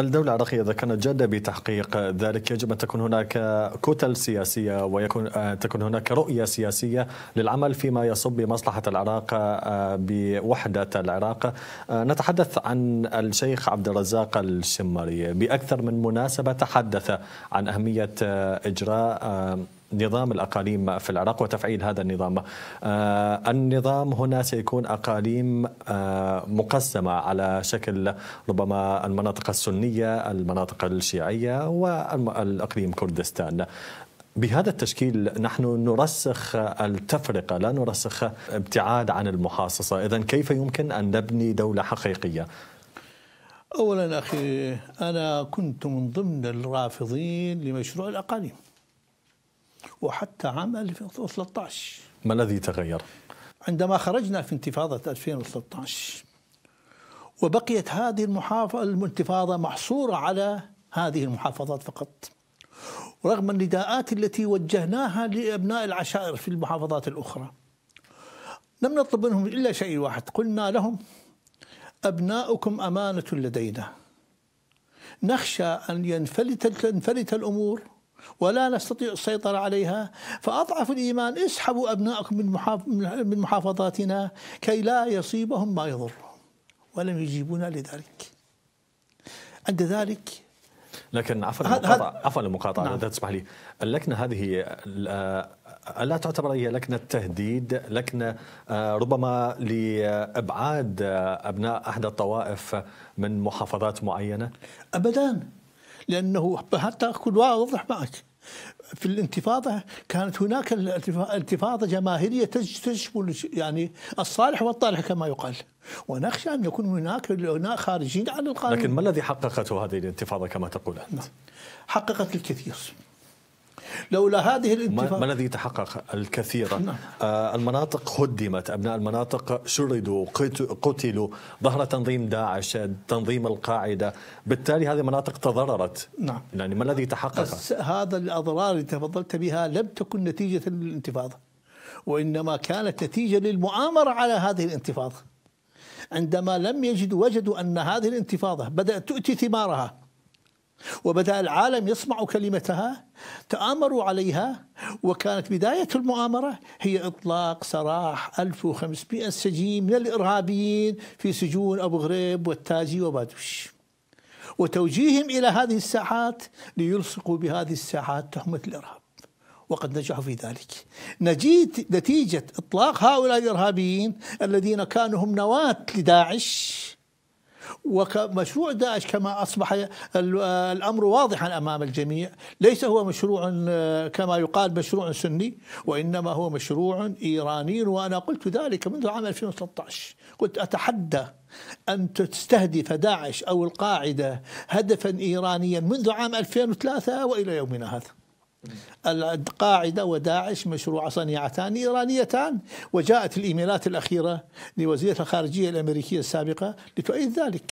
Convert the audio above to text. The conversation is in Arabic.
الدولة العراقية إذا كانت جادة بتحقيق ذلك يجب أن تكون هناك كتل سياسية ويكون آه، تكون هناك رؤية سياسية للعمل فيما يصب بمصلحة العراق آه، بوحدة العراق آه، نتحدث عن الشيخ عبد الرزاق الشمري بأكثر من مناسبة تحدث عن أهمية إجراء نظام الأقاليم في العراق وتفعيل هذا النظام آه، النظام هنا سيكون أقاليم آه، مقسمة على شكل ربما المناطق السنية المناطق الشيعية والأقليم كردستان بهذا التشكيل نحن نرسخ التفرقة لا نرسخ ابتعاد عن المحاصصة إذا كيف يمكن أن نبني دولة حقيقية؟ أولا أخي أنا كنت من ضمن الرافضين لمشروع الأقاليم وحتى عام 2013 ما الذي تغير؟ عندما خرجنا في انتفاضة 2013 وبقيت هذه المحافظة الانتفاضة محصورة على هذه المحافظات فقط رغم النداءات التي وجهناها لأبناء العشائر في المحافظات الأخرى لم نطلب منهم إلا شيء واحد قلنا لهم أبناؤكم أمانة لدينا نخشى أن ينفلت, ينفلت الأمور ولا نستطيع السيطرة عليها فأضعف الإيمان اسحبوا أبنائكم من محافظاتنا كي لا يصيبهم ما يضرهم ولم يجيبونا لذلك عند ذلك لكن عفوا المقاطعة عفوا المقاطعة نعم. تسمح لي اللكنة هذه ألا آه، تعتبر هي لكنة تهديد لكنة آه، ربما لإبعاد آه، أبناء أحد الطوائف من محافظات معينة أبدا لأنه حتى أكون واضح معك في الانتفاضة كانت هناك انتفاضة جماهيرية تشمل يعني الصالح والطالح كما يقال ونخشى أن يكون هناك هناك خارجين عن القانون لكن ما الذي حققته هذه الانتفاضة كما تقول أنت؟ نعم. حققت الكثير لولا هذه الانتفاضه ما الذي تحقق الكثير نعم. آه المناطق هدمت أبناء المناطق شردوا قتلوا ظهر تنظيم داعش تنظيم القاعدة بالتالي هذه المناطق تضررت نعم يعني ما الذي تحقق هذا الأضرار اللي تفضلت بها لم تكن نتيجة للانتفاضة وإنما كانت نتيجة للمؤامرة على هذه الانتفاضة عندما لم يجدوا وجدوا أن هذه الانتفاضة بدأت تؤتي ثمارها وبدأ العالم يسمع كلمتها تآمروا عليها وكانت بداية المؤامرة هي إطلاق سراح 1500 سجين من الإرهابيين في سجون أبو غريب والتاجي وبادوش وتوجيههم إلى هذه الساحات ليلصقوا بهذه الساحات تهمة الإرهاب وقد نجحوا في ذلك نتيجة إطلاق هؤلاء الإرهابيين الذين كانوا هم نواة لداعش ومشروع داعش كما أصبح الأمر واضحا أمام الجميع ليس هو مشروع آه، كما يقال مشروع سني وإنما هو مشروع إيراني وأنا قلت ذلك منذ عام 2013 قلت أتحدى أن تستهدف داعش أو القاعدة هدفا إيرانيا منذ عام 2003 وإلى يومنا هذا القاعدة وداعش مشروع صنيعتان إيرانيتان وجاءت الإيميلات الأخيرة لوزيرة الخارجية الأمريكية السابقة لتؤيد ذلك